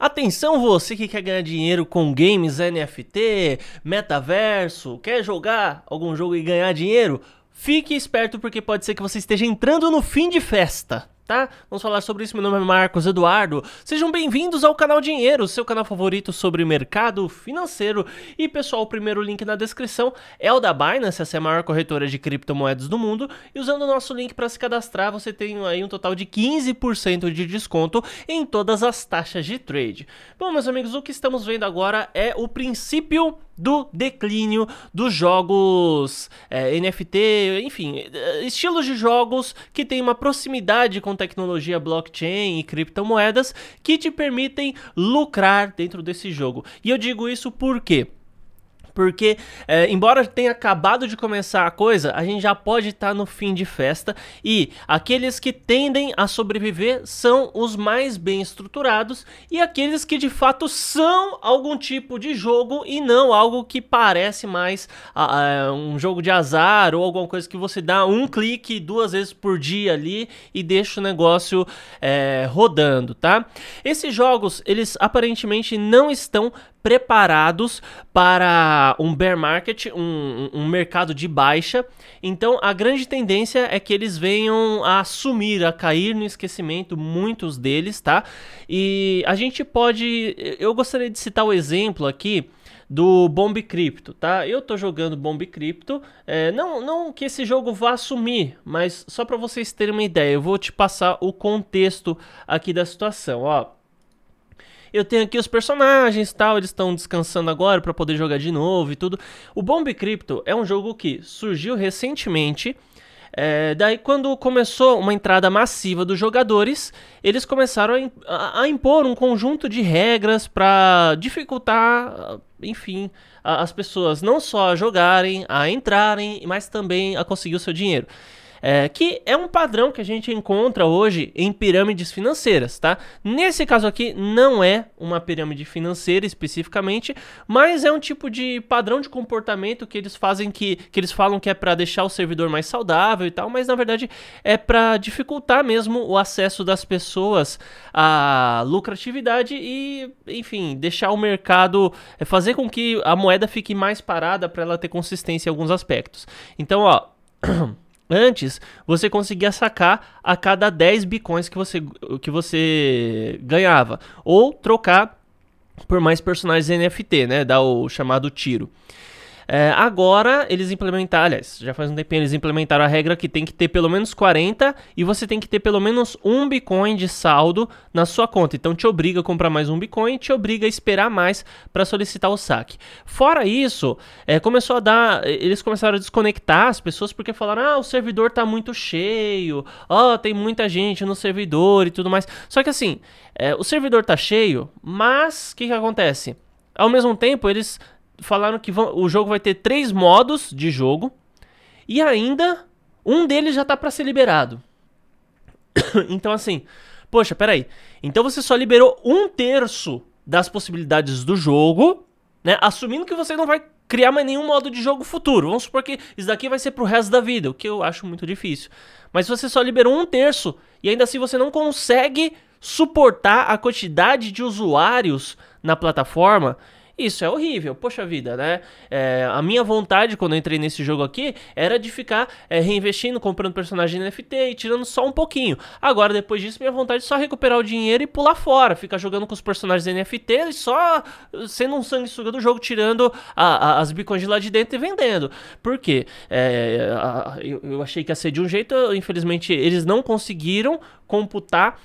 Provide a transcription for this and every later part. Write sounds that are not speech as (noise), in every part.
Atenção você que quer ganhar dinheiro com games, NFT, metaverso, quer jogar algum jogo e ganhar dinheiro? Fique esperto porque pode ser que você esteja entrando no fim de festa tá? Vamos falar sobre isso. Meu nome é Marcos Eduardo. Sejam bem-vindos ao canal Dinheiro, seu canal favorito sobre mercado financeiro. E pessoal, o primeiro link na descrição é o da Binance, essa é a maior corretora de criptomoedas do mundo. E usando o nosso link para se cadastrar, você tem aí um total de 15% de desconto em todas as taxas de trade. Bom, meus amigos, o que estamos vendo agora é o princípio do declínio dos jogos é, NFT, enfim, é, estilos de jogos que têm uma proximidade com tecnologia blockchain e criptomoedas que te permitem lucrar dentro desse jogo. E eu digo isso porque porque, é, embora tenha acabado de começar a coisa, a gente já pode estar tá no fim de festa e aqueles que tendem a sobreviver são os mais bem estruturados e aqueles que de fato são algum tipo de jogo e não algo que parece mais um jogo de azar ou alguma coisa que você dá um clique duas vezes por dia ali e deixa o negócio é, rodando, tá? Esses jogos, eles aparentemente não estão preparados para um bear market, um, um, mercado de baixa. Então a grande tendência é que eles venham a sumir, a cair no esquecimento, muitos deles, tá? E a gente pode. Eu gostaria de citar o exemplo aqui do Bomb Crypto, tá? Eu tô jogando Bomb Crypto, é, não, não que esse jogo vá sumir, mas só para vocês terem uma ideia, eu vou te passar o contexto aqui da situação, ó eu tenho aqui os personagens tal, eles estão descansando agora para poder jogar de novo e tudo. O Bomb Crypto é um jogo que surgiu recentemente. É, daí, quando começou uma entrada massiva dos jogadores, eles começaram a, impor um conjunto de regras para dificultar, enfim, as pessoas não só a jogarem, a entrarem, mas também a conseguir o seu dinheiro é, que é um padrão que a gente encontra hoje em pirâmides financeiras, tá? Nesse caso aqui não é uma pirâmide financeira especificamente, mas é um tipo de padrão de comportamento que eles fazem que, que eles falam que é para deixar o servidor mais saudável e tal, mas na verdade é para dificultar mesmo o acesso das pessoas à lucratividade e, enfim, deixar o mercado é, fazer com que a moeda fique mais parada para ela ter consistência em alguns aspectos. Então, ó, (clears throat) Antes, você conseguia sacar a cada 10 bitcoins que você, que você ganhava. Ou trocar por mais personagens NFT, né? Dar o chamado tiro. É, agora eles implementaram, aliás, já faz um tempinho eles implementaram a regra que tem que ter pelo menos 40 e você tem que ter pelo menos um Bitcoin de saldo na sua conta. Então te obriga a comprar mais um Bitcoin, te obriga a esperar mais para solicitar o saque. Fora isso, é, começou a dar, eles começaram a desconectar as pessoas porque falaram: "Ah, o servidor tá muito cheio. Ó, oh, tem muita gente no servidor e tudo mais". Só que assim, é, o servidor tá cheio, mas o que que acontece? Ao mesmo tempo, eles falaram que vão, o jogo vai ter três modos de jogo e ainda um deles já tá para ser liberado. (coughs) então assim, poxa, peraí. Então você só liberou um terço das possibilidades do jogo, né? Assumindo que você não vai criar mais nenhum modo de jogo futuro. Vamos supor que isso daqui vai ser pro resto da vida, o que eu acho muito difícil. Mas você só liberou um terço e ainda assim você não consegue suportar a quantidade de usuários na plataforma isso é horrível, poxa vida, né? É, a minha vontade quando eu entrei nesse jogo aqui era de ficar é, reinvestindo, comprando personagem NFT e tirando só um pouquinho. Agora, depois disso, minha vontade é só recuperar o dinheiro e pular fora, ficar jogando com os personagens NFT e só sendo um sanguessuga do jogo, tirando a, a, as bicões de lá de dentro e vendendo. Por quê? É, a, eu, eu achei que ia ser de um jeito, infelizmente eles não conseguiram computar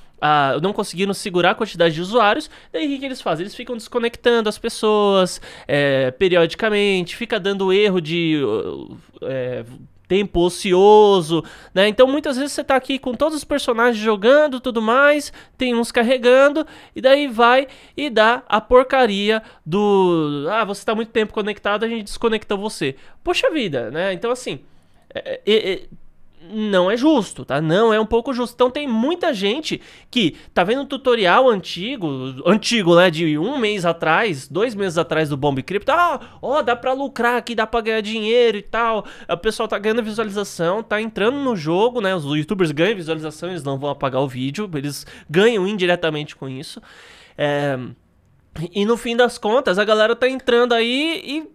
não conseguiram segurar a quantidade de usuários, daí o que, que eles fazem? Eles ficam desconectando as pessoas é, periodicamente, fica dando erro de. É, tempo ocioso, né? Então muitas vezes você tá aqui com todos os personagens jogando, tudo mais, tem uns carregando e daí vai e dá a porcaria do, ah, você tá muito tempo conectado, a gente desconectou você. Poxa vida, né? Então assim, é, é, é não é justo, tá? Não é um pouco justo. Então tem muita gente que tá vendo um tutorial antigo, antigo, né? De um mês atrás, dois meses atrás do Bomb Crypto. Ah, ó, dá pra lucrar aqui, dá pra ganhar dinheiro e tal. O pessoal tá ganhando visualização, tá entrando no jogo, né? Os youtubers ganham visualização, eles não vão apagar o vídeo, eles ganham indiretamente com isso. É... E no fim das contas, a galera tá entrando aí e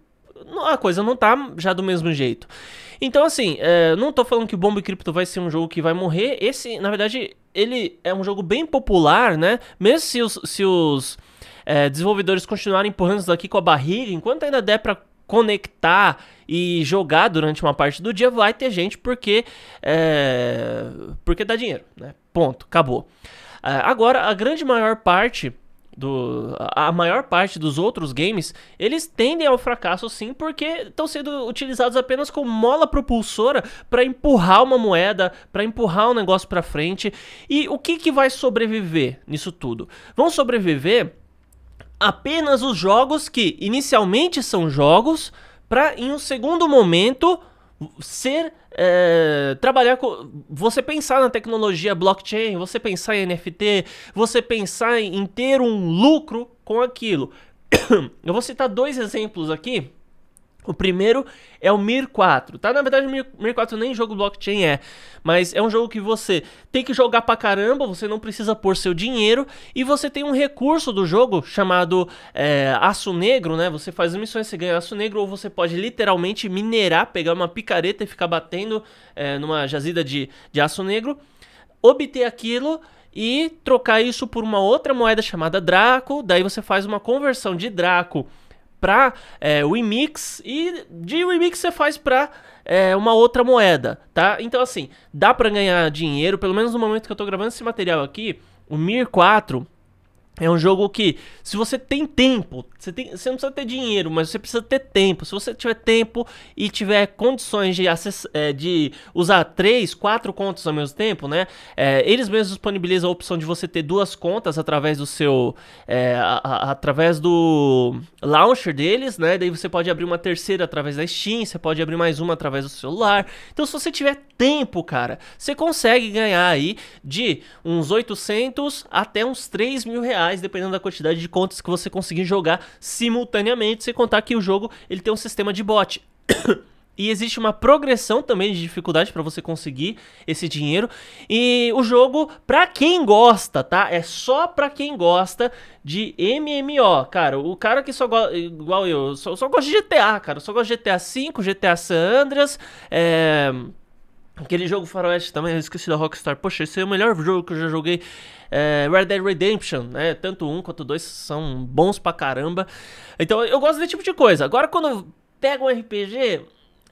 a coisa não tá já do mesmo jeito. Então, assim, é, não tô falando que o Bomba Cripto vai ser um jogo que vai morrer. Esse, na verdade, ele é um jogo bem popular, né? Mesmo se os, se os é, desenvolvedores continuarem empurrando isso daqui com a barriga, enquanto ainda der pra conectar e jogar durante uma parte do dia, vai ter gente porque é, porque dá dinheiro, né? Ponto, acabou. É, agora, a grande maior parte do a maior parte dos outros games, eles tendem ao fracasso sim, porque estão sendo utilizados apenas como mola propulsora para empurrar uma moeda, para empurrar um negócio para frente. E o que que vai sobreviver nisso tudo? Vão sobreviver apenas os jogos que inicialmente são jogos para em um segundo momento ser é, trabalhar com você pensar na tecnologia blockchain, você pensar em NFT, você pensar em ter um lucro com aquilo. (coughs) Eu vou citar dois exemplos aqui o primeiro é o Mir 4, tá? Na verdade, o Mir, Mir 4 nem jogo blockchain é, mas é um jogo que você tem que jogar pra caramba, você não precisa pôr seu dinheiro e você tem um recurso do jogo chamado é, aço negro, né? Você faz missões, você ganha aço negro ou você pode literalmente minerar, pegar uma picareta e ficar batendo é, numa jazida de, de aço negro, obter aquilo e trocar isso por uma outra moeda chamada Draco, daí você faz uma conversão de Draco para é, Remix e de Remix você faz para é, uma outra moeda, tá? Então assim, dá para ganhar dinheiro, pelo menos no momento que eu tô gravando esse material aqui, o Mir 4 é um jogo que, se você tem tempo, você, tem, você, não precisa ter dinheiro, mas você precisa ter tempo. Se você tiver tempo e tiver condições de, é, de usar três, quatro contas ao mesmo tempo, né? É, eles mesmos disponibilizam a opção de você ter duas contas através do seu. É, a, a, através do launcher deles, né? Daí você pode abrir uma terceira através da Steam, você pode abrir mais uma através do celular. Então, se você tiver tempo, cara, você consegue ganhar aí de uns 800 até uns 3 mil reais reais, dependendo da quantidade de contas que você conseguir jogar simultaneamente, sem contar que o jogo ele tem um sistema de bot. (coughs) E existe uma progressão também de dificuldade para você conseguir esse dinheiro. E o jogo, para quem gosta, tá? É só para quem gosta de MMO, cara. O cara que só gosta, igual eu, só, só gosta de GTA, cara. Só gosta de GTA V, GTA San Andreas, é... Aquele jogo faroeste também, eu esqueci da Rockstar. Poxa, esse é o melhor jogo que eu já joguei. É, Red Dead Redemption, né? Tanto um quanto dois são bons pra caramba. Então eu gosto desse tipo de coisa. Agora quando pega um RPG,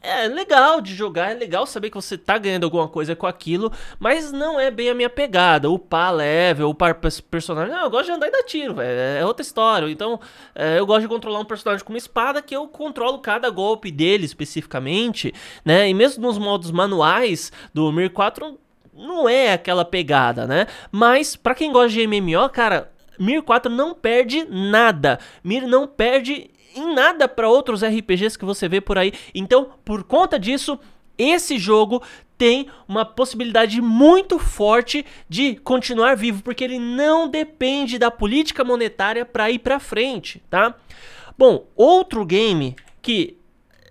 é, é legal de jogar, é legal saber que você tá ganhando alguma coisa com aquilo, mas não é bem a minha pegada. Upar level, upar personagem. Não, eu gosto de andar e dar tiro, véio, é, é outra história. Então, é, eu gosto de controlar um personagem com uma espada que eu controlo cada golpe dele especificamente, né? E mesmo nos modos manuais do Mir 4, não é aquela pegada, né? Mas, para quem gosta de MMO, cara, Mir 4 não perde nada. Mir não perde em nada para outros RPGs que você vê por aí. Então, por conta disso, esse jogo tem uma possibilidade muito forte de continuar vivo, porque ele não depende da política monetária para ir para frente, tá? Bom, outro game que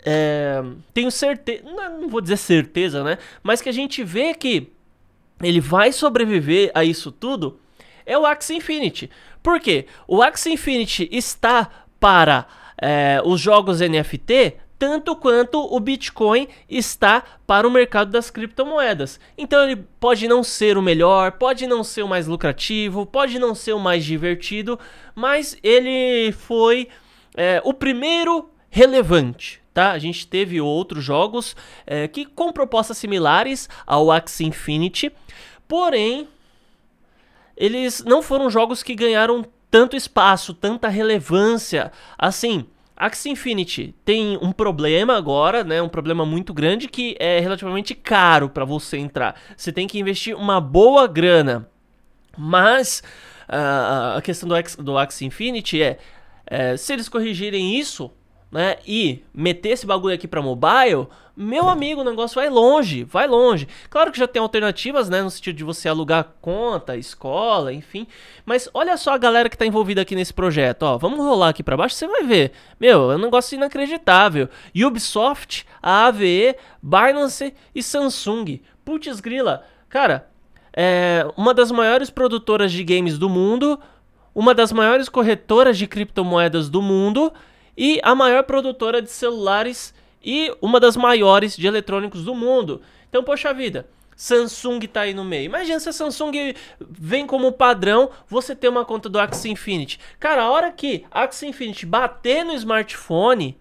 é, tenho certeza, não vou dizer certeza, né? Mas que a gente vê que ele vai sobreviver a isso tudo é o Axie Infinity. Por quê? O Axie Infinity está para é, os jogos NFT tanto quanto o Bitcoin está para o mercado das criptomoedas. Então ele pode não ser o melhor, pode não ser o mais lucrativo, pode não ser o mais divertido, mas ele foi é, o primeiro relevante. Tá? A gente teve outros jogos é, que com propostas similares ao Axie Infinity, porém eles não foram jogos que ganharam tanto espaço, tanta relevância. Assim, Axie Infinity tem um problema agora, né? Um problema muito grande que é relativamente caro para você entrar. Você tem que investir uma boa grana. Mas uh, a questão do, Axie, do Axie Infinity é, é, se eles corrigirem isso, né? E meter esse bagulho aqui para mobile, meu amigo, o negócio vai longe, vai longe. Claro que já tem alternativas, né, no sentido de você alugar conta, escola, enfim. Mas olha só a galera que tá envolvida aqui nesse projeto, ó. Vamos rolar aqui para baixo, você vai ver. Meu, é um negócio inacreditável. Ubisoft, aave AVE, Binance e Samsung. Putz grila. Cara, é uma das maiores produtoras de games do mundo, uma das maiores corretoras de criptomoedas do mundo e a maior produtora de celulares e uma das maiores de eletrônicos do mundo. Então, poxa vida, Samsung tá aí no meio. Imagina se a Samsung vem como padrão você ter uma conta do Axie Infinity. Cara, a hora que Axie Infinity bater no smartphone,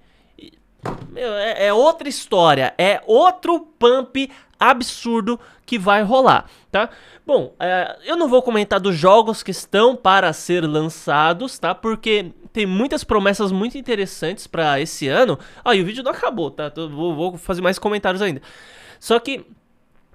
meu, é, é outra história, é outro pump absurdo que vai rolar, tá? Bom, é, eu não vou comentar dos jogos que estão para ser lançados, tá? Porque tem muitas promessas muito interessantes para esse ano. Ah, o vídeo não acabou, tá? Vou, vou fazer mais comentários ainda. Só que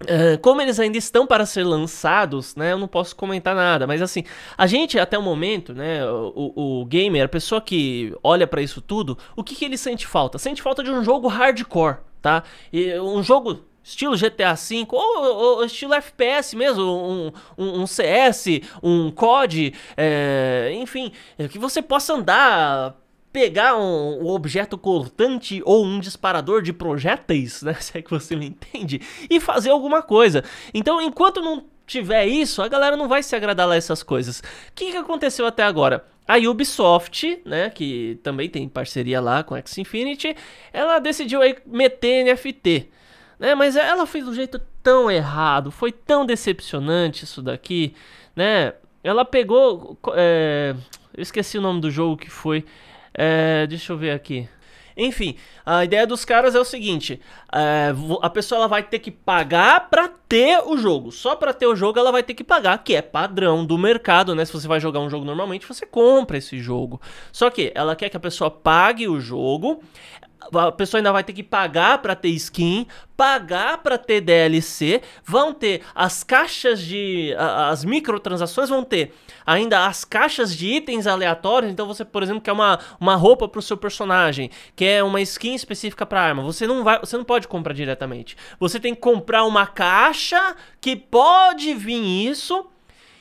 Uh, como eles ainda estão para ser lançados, né, eu não posso comentar nada, mas assim, a gente até o momento, né, o, o gamer, a pessoa que olha para isso tudo, o que, que ele sente falta? Sente falta de um jogo hardcore, tá? E um jogo estilo GTA V, ou, ou, estilo FPS mesmo, um, um, um CS, um COD, é, enfim, é, que você possa andar pegar um, um, objeto cortante ou um disparador de projéteis, né? (laughs) Se é que você me entende, e fazer alguma coisa. Então, enquanto não tiver isso, a galera não vai se agradar lá essas coisas. O que, que aconteceu até agora? A Ubisoft, né, que também tem parceria lá com a X Infinity, ela decidiu aí meter NFT, né? Mas ela fez do jeito tão errado, foi tão decepcionante isso daqui, né? Ela pegou, é... eu esqueci o nome do jogo que foi, é, deixa eu ver aqui. Enfim, a ideia dos caras é o seguinte: é, a pessoa ela vai ter que pagar para ter o jogo. Só para ter o jogo ela vai ter que pagar, que é padrão do mercado, né? Se você vai jogar um jogo normalmente, você compra esse jogo. Só que ela quer que a pessoa pague o jogo a pessoa ainda vai ter que pagar para ter skin, pagar para ter DLC, vão ter as caixas de as microtransações vão ter ainda as caixas de itens aleatórios, então você, por exemplo, quer uma, uma roupa pro seu personagem, quer uma skin específica para arma, você não vai, você não pode comprar diretamente. Você tem que comprar uma caixa que pode vir isso.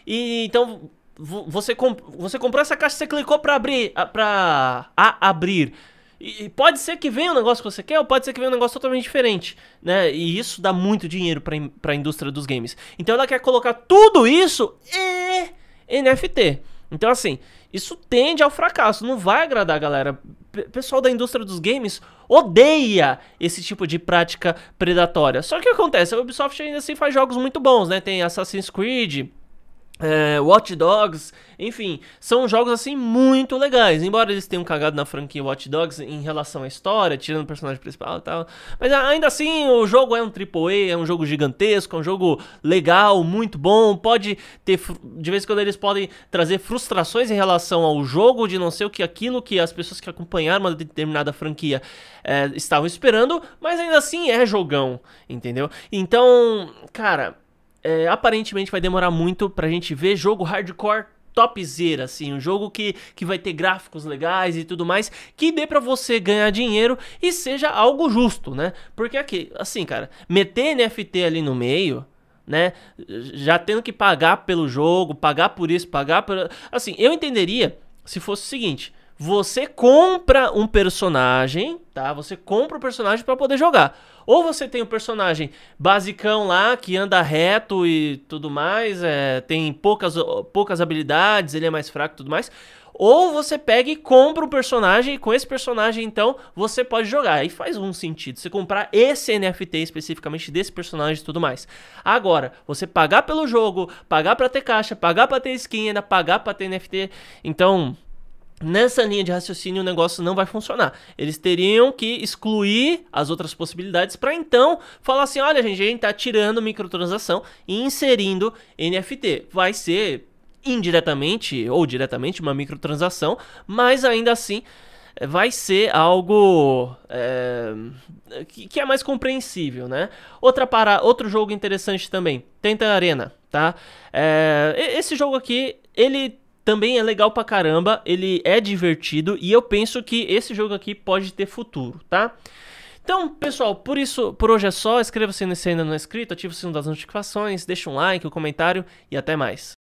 E então você, comp você comprou essa caixa, você clicou para abrir, para abrir. E, e, pode ser que venha o um negócio que você quer, ou pode ser que venha um negócio totalmente diferente, né? E isso dá muito dinheiro para a indústria dos games. Então ela quer colocar tudo isso e NFT. Então assim, isso tende ao fracasso, não vai agradar a galera. P pessoal da indústria dos games odeia esse tipo de prática predatória. Só que o que acontece? A Ubisoft ainda assim faz jogos muito bons, né? Tem Assassin's Creed, é, Watch Dogs, enfim, são jogos assim muito legais. Embora eles tenham cagado na franquia Watch Dogs em relação à história, tirando o personagem principal e tal. Mas ah, ainda assim, o jogo é um AAA, é um jogo gigantesco, é um jogo legal, muito bom. Pode ter, de vez em quando, eles podem trazer frustrações em relação ao jogo, de não ser o que aquilo que as pessoas que acompanharam uma determinada franquia é, estavam esperando. Mas ainda assim, é jogão, entendeu? Então, cara é, aparentemente vai demorar muito pra gente ver jogo hardcore topzera, assim, um jogo que, que vai ter gráficos legais e tudo mais, que dê para você ganhar dinheiro e seja algo justo, né? Porque aqui, assim, cara, meter NFT ali no meio, né? Já tendo que pagar pelo jogo, pagar por isso, pagar por... Assim, eu entenderia se fosse o seguinte, você compra um personagem, tá? Você compra o um personagem para poder jogar. Ou você tem o um personagem basicão lá, que anda reto e tudo mais, é, tem poucas, poucas habilidades, ele é mais fraco e tudo mais. Ou você pega e compra um personagem, e com esse personagem, então, você pode jogar. Aí faz um sentido você comprar esse NFT especificamente desse personagem e tudo mais. Agora, você pagar pelo jogo, pagar pra ter caixa, pagar pra ter skin, ainda pagar pra ter NFT. Então, Nessa linha de raciocínio, o negócio não vai funcionar. Eles teriam que excluir as outras possibilidades para então falar assim: olha, gente, a gente está tirando microtransação e inserindo NFT. Vai ser indiretamente ou diretamente uma microtransação, mas ainda assim eh, vai ser algo é, que, é mais compreensível, né? Outra para outro jogo interessante também, Tenta Arena, tá? É, esse jogo aqui ele também é legal pra caramba, ele é divertido e eu penso que esse jogo aqui pode ter futuro, tá? Então, pessoal, por isso, por hoje é só. Inscreva-se se ainda não é inscrito, ative o sino das notificações, deixa um like, um comentário e até mais.